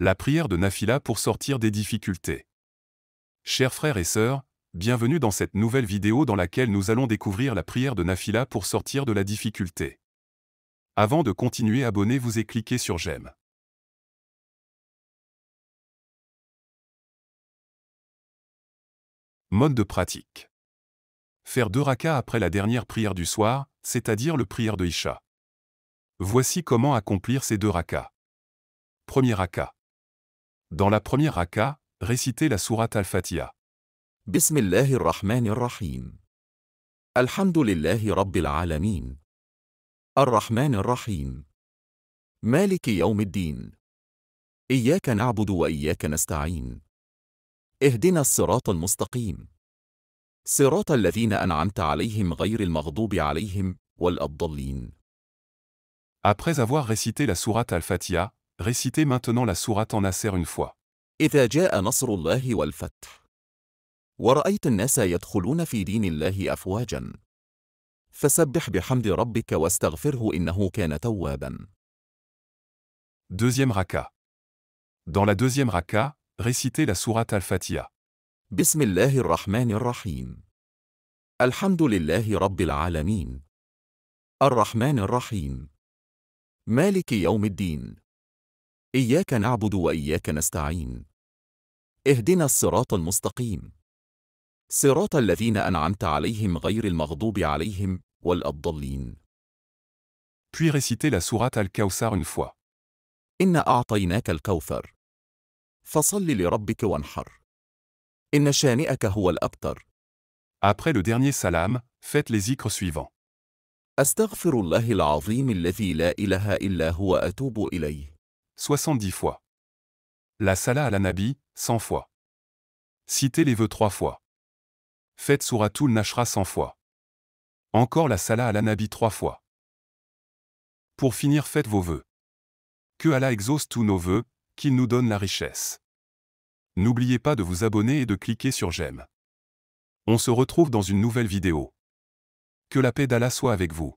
la prière de Nafila pour sortir des difficultés. Chers frères et sœurs, bienvenue dans cette nouvelle vidéo dans laquelle nous allons découvrir la prière de Nafila pour sortir de la difficulté. Avant de continuer, abonnez-vous et cliquez sur j'aime. Mode de pratique. Faire deux rakas après la dernière prière du soir, c'est-à-dire le prière de Isha. Voici comment accomplir ces deux rakas. Premier raka. Dans la première raka, récitez la sourate Al-Fatiha. بسم الله الرحمن الرحيم الحمد لله رب العالمين الرحمن الرحيم مالك يوم الدين إياك نعبد وإياك نستعين اهدنا الصراط المستقيم صراط الذين أنعمت عليهم غير المغضوب عليهم والأضلين Après avoir récité la sourate Al-Fatiha, Récitez maintenant la sourate en Nasser une fois. إذا جاء نصر الله والفتح ورأيت الناس يدخلون في دين الله أفواجا فسبح بحمد ربك واستغفره إنه كان توابا Deuxième raka. Dans la deuxième raka, récitez la sourate Al-Fatiha. بسم الله الرحمن الرحيم الحمد لله رب العالمين الرحمن الرحيم مالك يوم الدين إياك نعبد وإياك نستعين اهدنا الصراط المستقيم صراط الذين أنعمت عليهم غير المغضوب عليهم ولا Puis réciter la sourate Al-Kawthar une fois. إنا أعطيناك الكوثر فصل لربك وانحر إن شانئك هو الأبتر Après le dernier salam, faites les zikres suivants. أستغفر الله العظيم الذي لا إله إلا هو أتوب إليه 70 fois. La Salah Al-Anabi, Nabi, 100 fois. Citez les vœux 3 fois. Faites suratul Nashra 100 fois. Encore la Salah Al-Anabi Nabi 3 fois. Pour finir, faites vos vœux. Que Allah exauce tous nos vœux, qu'il nous donne la richesse. N'oubliez pas de vous abonner et de cliquer sur j'aime. On se retrouve dans une nouvelle vidéo. Que la paix d'Allah soit avec vous.